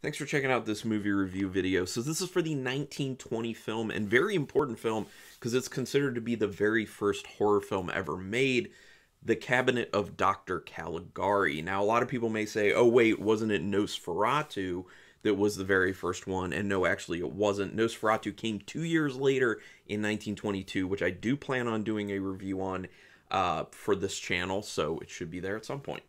Thanks for checking out this movie review video. So this is for the 1920 film and very important film because it's considered to be the very first horror film ever made, The Cabinet of Dr. Caligari. Now, a lot of people may say, oh, wait, wasn't it Nosferatu that was the very first one? And no, actually, it wasn't. Nosferatu came two years later in 1922, which I do plan on doing a review on uh, for this channel, so it should be there at some point.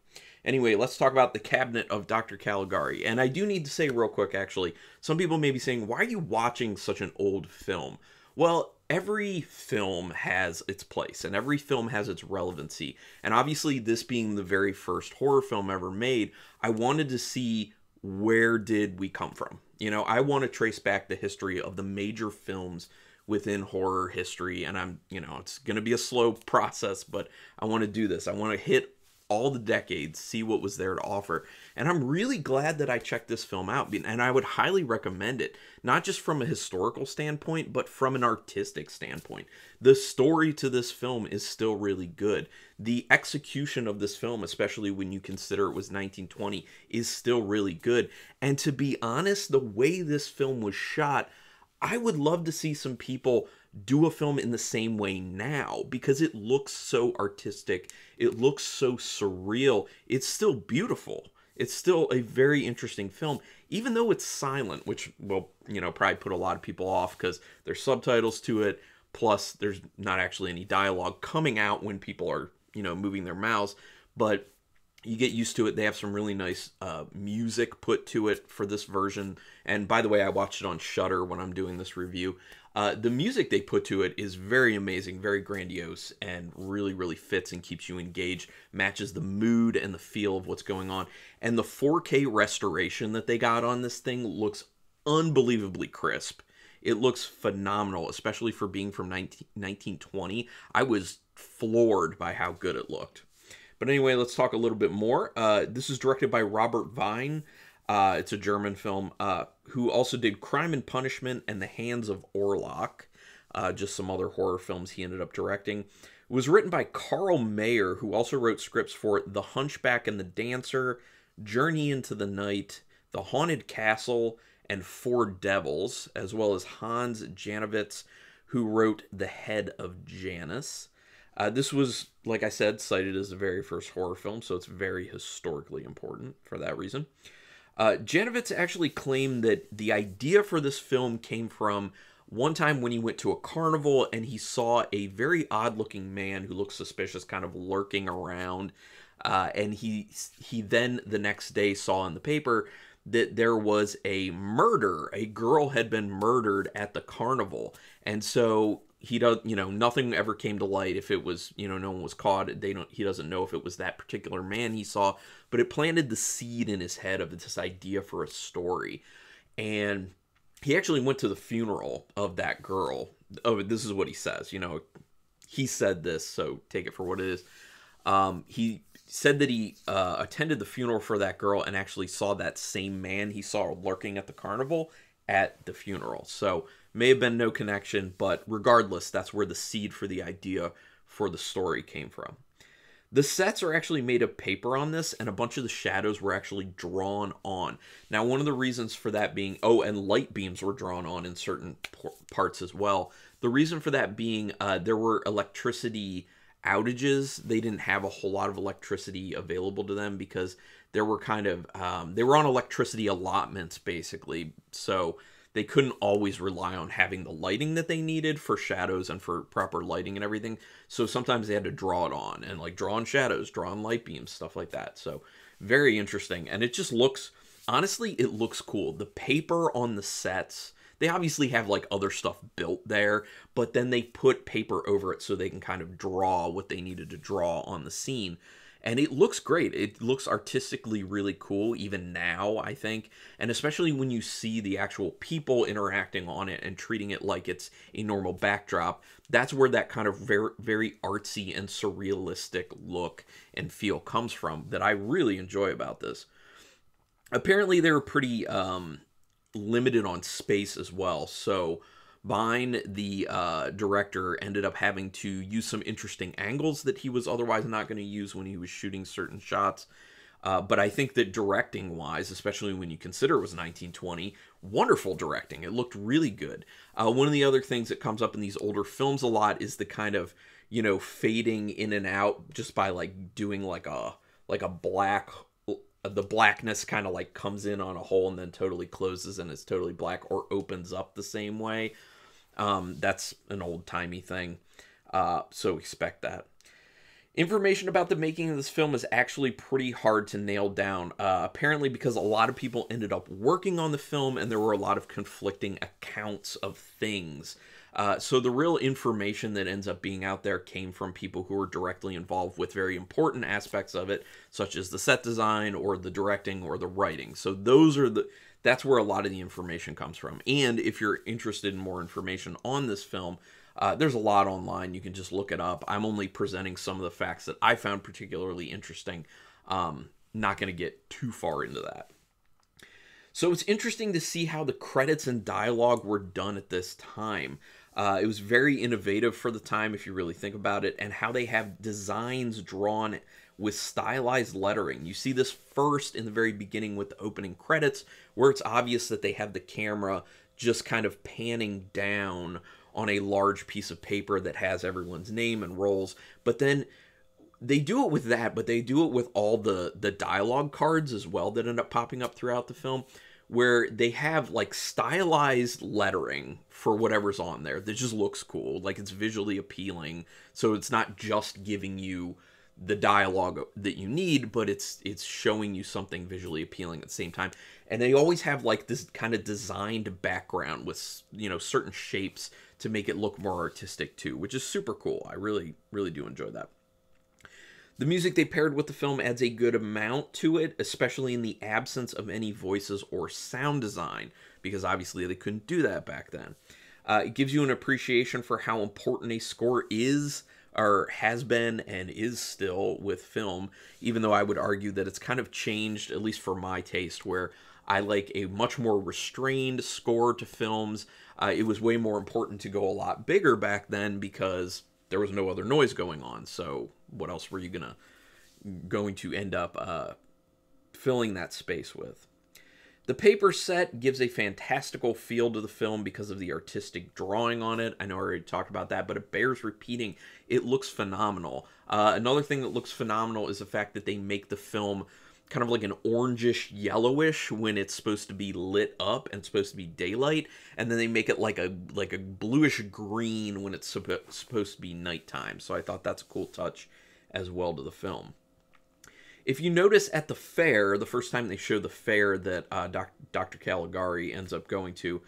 Anyway, let's talk about the cabinet of Dr. Caligari. And I do need to say real quick, actually, some people may be saying, why are you watching such an old film? Well, every film has its place and every film has its relevancy. And obviously, this being the very first horror film ever made, I wanted to see where did we come from? You know, I want to trace back the history of the major films within horror history and I'm, you know, it's going to be a slow process, but I want to do this. I want to hit all the decades, see what was there to offer. And I'm really glad that I checked this film out, and I would highly recommend it, not just from a historical standpoint, but from an artistic standpoint. The story to this film is still really good. The execution of this film, especially when you consider it was 1920, is still really good. And to be honest, the way this film was shot, I would love to see some people do a film in the same way now because it looks so artistic. It looks so surreal. It's still beautiful. It's still a very interesting film, even though it's silent, which will, you know, probably put a lot of people off because there's subtitles to it. Plus, there's not actually any dialogue coming out when people are, you know, moving their mouths. But you get used to it. They have some really nice uh, music put to it for this version. And by the way, I watched it on Shutter when I'm doing this review. Uh, the music they put to it is very amazing, very grandiose, and really, really fits and keeps you engaged, matches the mood and the feel of what's going on. And the 4K restoration that they got on this thing looks unbelievably crisp. It looks phenomenal, especially for being from 19, 1920. I was floored by how good it looked. But anyway, let's talk a little bit more. Uh, this is directed by Robert Vine. Uh, it's a German film. Uh, who also did Crime and Punishment and The Hands of Orlok, uh, just some other horror films he ended up directing. It was written by Carl Mayer, who also wrote scripts for The Hunchback and the Dancer, Journey into the Night, The Haunted Castle, and Four Devils, as well as Hans Janowitz, who wrote The Head of Janus. Uh, this was, like I said, cited as the very first horror film, so it's very historically important for that reason. Uh, Janovitz actually claimed that the idea for this film came from one time when he went to a carnival and he saw a very odd looking man who looked suspicious kind of lurking around. Uh, and he he then the next day saw in the paper that there was a murder. A girl had been murdered at the carnival. And so he does you know nothing ever came to light if it was you know no one was caught they don't he doesn't know if it was that particular man he saw but it planted the seed in his head of this idea for a story and he actually went to the funeral of that girl oh this is what he says you know he said this so take it for what it is um, he said that he uh, attended the funeral for that girl and actually saw that same man he saw lurking at the carnival at the funeral so May have been no connection, but regardless, that's where the seed for the idea for the story came from. The sets are actually made of paper on this, and a bunch of the shadows were actually drawn on. Now, one of the reasons for that being, oh, and light beams were drawn on in certain parts as well. The reason for that being uh, there were electricity outages. They didn't have a whole lot of electricity available to them because there were kind of, um, they were on electricity allotments basically. So, they couldn't always rely on having the lighting that they needed for shadows and for proper lighting and everything. So sometimes they had to draw it on and like draw on shadows, draw on light beams, stuff like that. So very interesting. And it just looks, honestly, it looks cool. The paper on the sets, they obviously have like other stuff built there, but then they put paper over it so they can kind of draw what they needed to draw on the scene and it looks great. It looks artistically really cool even now, I think, and especially when you see the actual people interacting on it and treating it like it's a normal backdrop. That's where that kind of very very artsy and surrealistic look and feel comes from that I really enjoy about this. Apparently, they're pretty um, limited on space as well, so Vine, the uh, director, ended up having to use some interesting angles that he was otherwise not going to use when he was shooting certain shots. Uh, but I think that directing wise, especially when you consider it was 1920, wonderful directing. It looked really good. Uh, one of the other things that comes up in these older films a lot is the kind of, you know, fading in and out just by like doing like a like a black the blackness kind of like comes in on a hole and then totally closes and it's totally black or opens up the same way. Um, that's an old timey thing, uh, so expect that. Information about the making of this film is actually pretty hard to nail down, uh, apparently, because a lot of people ended up working on the film and there were a lot of conflicting accounts of things. Uh, so the real information that ends up being out there came from people who were directly involved with very important aspects of it, such as the set design or the directing or the writing. So those are the that's where a lot of the information comes from. And if you're interested in more information on this film, uh, there's a lot online. You can just look it up. I'm only presenting some of the facts that I found particularly interesting. Um, not going to get too far into that. So it's interesting to see how the credits and dialogue were done at this time. Uh, it was very innovative for the time, if you really think about it, and how they have designs drawn with stylized lettering. You see this first in the very beginning with the opening credits, where it's obvious that they have the camera just kind of panning down on a large piece of paper that has everyone's name and roles. But then they do it with that, but they do it with all the the dialogue cards as well that end up popping up throughout the film where they have like stylized lettering for whatever's on there that just looks cool like it's visually appealing so it's not just giving you the dialogue that you need, but it's it's showing you something visually appealing at the same time. And they always have like this kind of designed background with you know certain shapes to make it look more artistic too, which is super cool. I really really do enjoy that. The music they paired with the film adds a good amount to it, especially in the absence of any voices or sound design, because obviously they couldn't do that back then. Uh, it gives you an appreciation for how important a score is or has been and is still with film, even though I would argue that it's kind of changed, at least for my taste, where I like a much more restrained score to films. Uh, it was way more important to go a lot bigger back then because there was no other noise going on. So what else were you gonna going to end up uh, filling that space with? The paper set gives a fantastical feel to the film because of the artistic drawing on it. I know I already talked about that, but it bears repeating. It looks phenomenal. Uh, another thing that looks phenomenal is the fact that they make the film kind of like an orangish yellowish when it's supposed to be lit up and supposed to be daylight and then they make it like a like a bluish green when it's supposed to be nighttime so i thought that's a cool touch as well to the film if you notice at the fair, the first time they show the fair that uh, doc- Dr. Caligari ends up going to,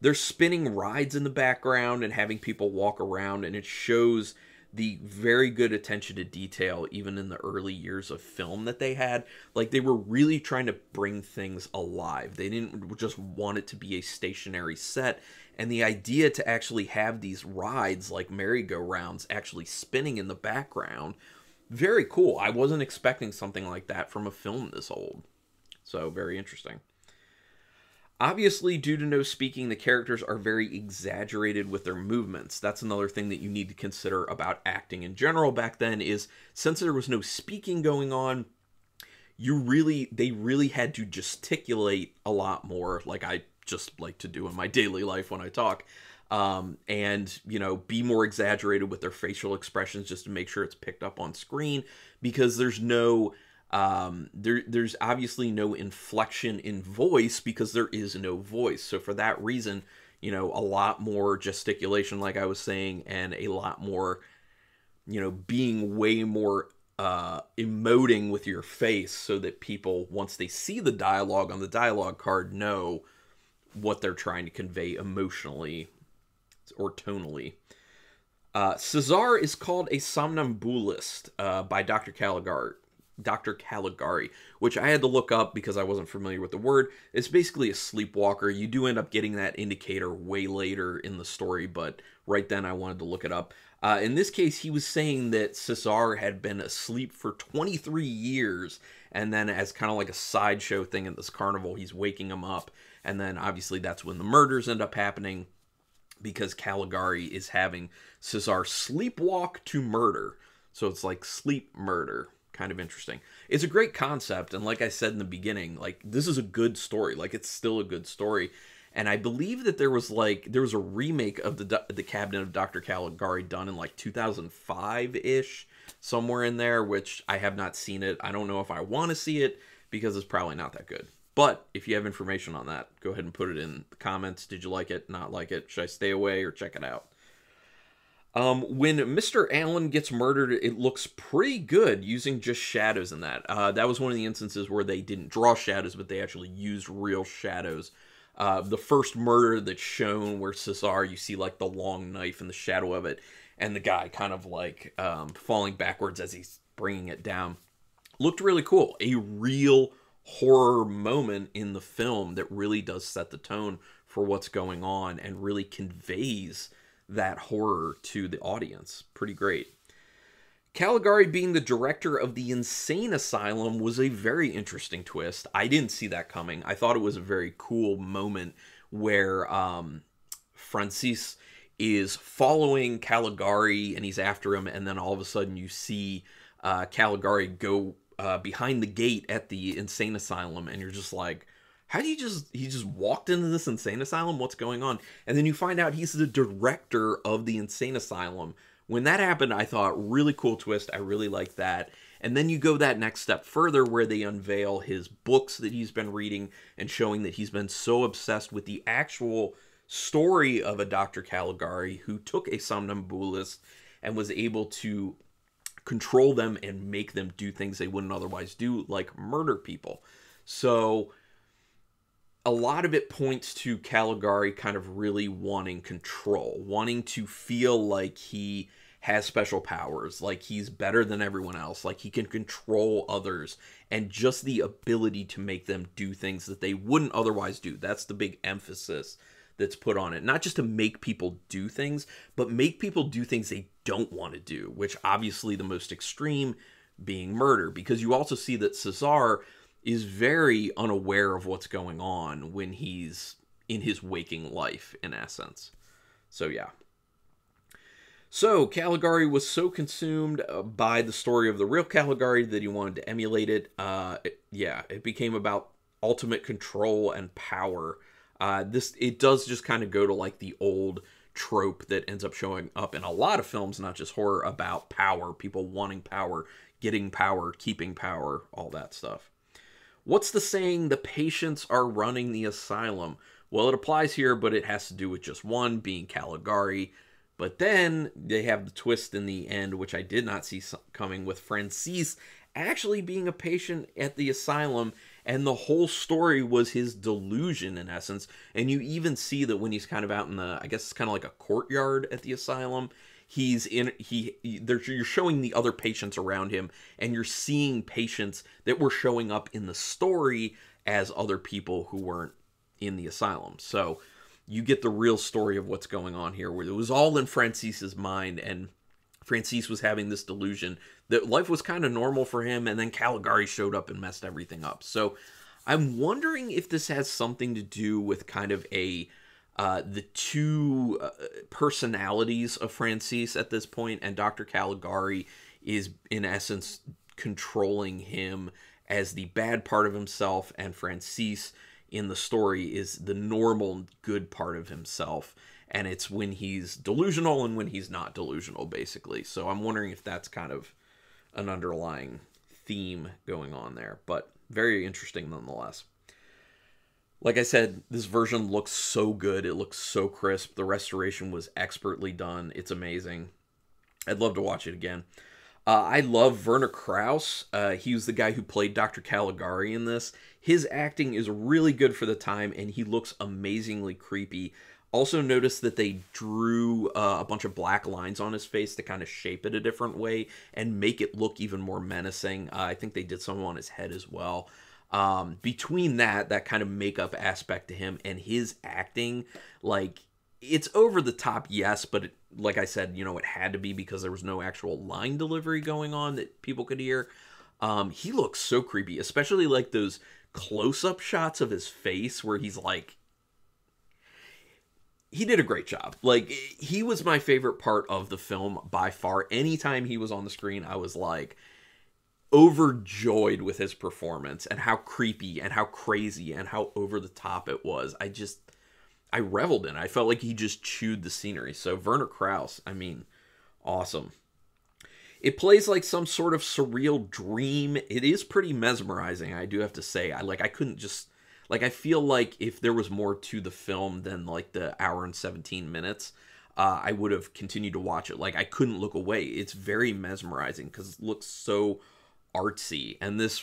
they're spinning rides in the background and having people walk around, and it shows the very good attention to detail even in the early years of film that they had like they were really trying to bring things alive they didn't just want it to be a stationary set and the idea to actually have these rides like merry-go-rounds actually spinning in the background very cool. I wasn't expecting something like that from a film this old. So, very interesting. Obviously, due to no speaking, the characters are very exaggerated with their movements. That's another thing that you need to consider about acting in general back then is since there was no speaking going on, you really they really had to gesticulate a lot more like I just like to do in my daily life when I talk um, and you know be more exaggerated with their facial expressions just to make sure it's picked up on screen because there's no um, there there's obviously no inflection in voice because there is no voice so for that reason you know a lot more gesticulation like i was saying and a lot more you know being way more uh, emoting with your face so that people once they see the dialogue on the dialogue card know what they're trying to convey emotionally or tonally. Uh, Cesar is called a somnambulist uh, by Dr. Caligari. Dr. Caligari, which I had to look up because I wasn't familiar with the word. It's basically a sleepwalker. You do end up getting that indicator way later in the story, but right then I wanted to look it up. Uh, in this case, he was saying that Cesar had been asleep for 23 years, and then as kind of like a sideshow thing at this carnival, he's waking him up, and then obviously that's when the murders end up happening because Caligari is having Cesar sleepwalk to murder. So it's like sleep murder. Kind of interesting. It's a great concept. And like I said in the beginning, like this is a good story. Like it's still a good story. And I believe that there was like there was a remake of the the Cabinet of Dr. Caligari done in like 2005 ish, somewhere in there. Which I have not seen it. I don't know if I want to see it because it's probably not that good. But if you have information on that, go ahead and put it in the comments. Did you like it? Not like it? Should I stay away or check it out? Um, when Mr. Allen gets murdered, it looks pretty good using just shadows in that. Uh, that was one of the instances where they didn't draw shadows, but they actually used real shadows. Uh, the first murder that's shown where Cesar, you see like the long knife and the shadow of it, and the guy kind of like um, falling backwards as he's bringing it down. Looked really cool. A real horror moment in the film that really does set the tone for what's going on and really conveys that horror to the audience. Pretty great. Caligari being the director of the Insane Asylum was a very interesting twist. I didn't see that coming. I thought it was a very cool moment where um, Francis is following Caligari and he's after him, and then all of a sudden you see uh, Caligari go uh, behind the gate at the insane asylum, and you're just like, how do you just he just walked into this insane asylum? What's going on? And then you find out he's the director of the insane asylum. When that happened, I thought really cool twist. I really like that. And then you go that next step further where they unveil his books that he's been reading and showing that he's been so obsessed with the actual story of a Dr. Caligari who took a somnambulist and was able to control them and make them do things they wouldn't otherwise do, like murder people. So a lot of it points to Caligari kind of really wanting control, wanting to feel like he has special powers, like he's better than everyone else, like he can control others, and just the ability to make them do things that they wouldn't otherwise do. That's the big emphasis that's put on it, not just to make people do things, but make people do things they don't want to do, which obviously the most extreme being murder, because you also see that Cesar is very unaware of what's going on when he's in his waking life, in essence. So, yeah. So, Caligari was so consumed uh, by the story of the real Caligari that he wanted to emulate it. Uh, it yeah, it became about ultimate control and power uh, this it does just kind of go to like the old trope that ends up showing up in a lot of films, not just horror, about power, people wanting power, getting power, keeping power, all that stuff. What's the saying? The patients are running the asylum. Well, it applies here, but it has to do with just one being Caligari. But then they have the twist in the end, which I did not see coming, with Francis actually being a patient at the asylum and the whole story was his delusion in essence and you even see that when he's kind of out in the i guess it's kind of like a courtyard at the asylum he's in he, he you're showing the other patients around him and you're seeing patients that were showing up in the story as other people who weren't in the asylum so you get the real story of what's going on here where it was all in francis's mind and Francis was having this delusion that life was kind of normal for him, and then Caligari showed up and messed everything up. So I'm wondering if this has something to do with kind of a uh, the two uh, personalities of Francis at this point, and Dr. Caligari is in essence controlling him as the bad part of himself, and Francis in the story is the normal good part of himself. And it's when he's delusional and when he's not delusional, basically. So I'm wondering if that's kind of an underlying theme going on there, but very interesting nonetheless. Like I said, this version looks so good. It looks so crisp. The restoration was expertly done. It's amazing. I'd love to watch it again. Uh, I love Werner Krauss. Uh, he was the guy who played Dr. Caligari in this. His acting is really good for the time, and he looks amazingly creepy also notice that they drew uh, a bunch of black lines on his face to kind of shape it a different way and make it look even more menacing. Uh, I think they did some on his head as well. Um, between that, that kind of makeup aspect to him and his acting, like it's over the top, yes, but it, like I said, you know, it had to be because there was no actual line delivery going on that people could hear. Um, he looks so creepy, especially like those close up shots of his face where he's like he did a great job. Like he was my favorite part of the film by far. Anytime he was on the screen, I was like overjoyed with his performance and how creepy and how crazy and how over the top it was. I just I reveled in it. I felt like he just chewed the scenery. So Werner Krauss, I mean, awesome. It plays like some sort of surreal dream. It is pretty mesmerizing, I do have to say. I like I couldn't just like I feel like if there was more to the film than like the hour and 17 minutes, uh, I would have continued to watch it. Like I couldn't look away. It's very mesmerizing because it looks so artsy. And this,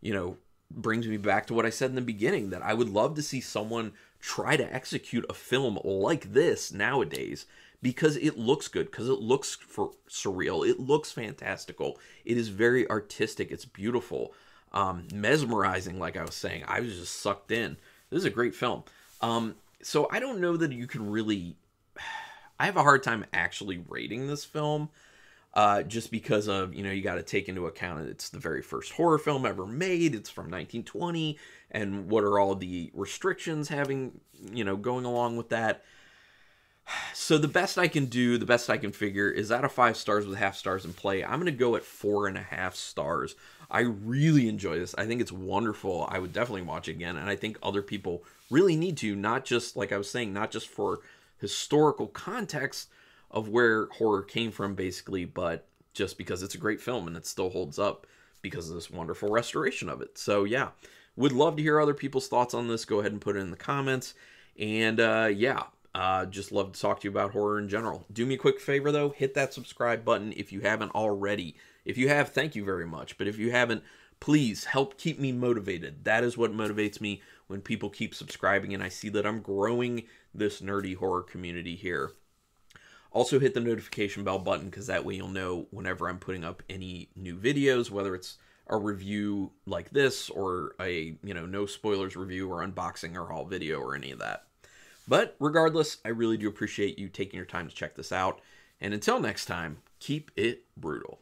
you know, brings me back to what I said in the beginning that I would love to see someone try to execute a film like this nowadays because it looks good because it looks for surreal it looks fantastical it is very artistic it's beautiful um, mesmerizing, like I was saying. I was just sucked in. This is a great film. Um, so I don't know that you can really. I have a hard time actually rating this film, uh, just because of you know you got to take into account it's the very first horror film ever made. It's from 1920, and what are all the restrictions having you know going along with that? So the best I can do, the best I can figure is out of five stars with half stars in play, I'm gonna go at four and a half stars I really enjoy this. I think it's wonderful. I would definitely watch it again. And I think other people really need to, not just, like I was saying, not just for historical context of where horror came from, basically, but just because it's a great film and it still holds up because of this wonderful restoration of it. So, yeah, would love to hear other people's thoughts on this. Go ahead and put it in the comments. And uh, yeah, uh, just love to talk to you about horror in general. Do me a quick favor though, hit that subscribe button if you haven't already. If you have, thank you very much. But if you haven't, please help keep me motivated. That is what motivates me when people keep subscribing and I see that I'm growing this nerdy horror community here. Also hit the notification bell button because that way you'll know whenever I'm putting up any new videos, whether it's a review like this or a, you know, no spoilers review or unboxing or haul video or any of that. But regardless, I really do appreciate you taking your time to check this out. And until next time, keep it brutal.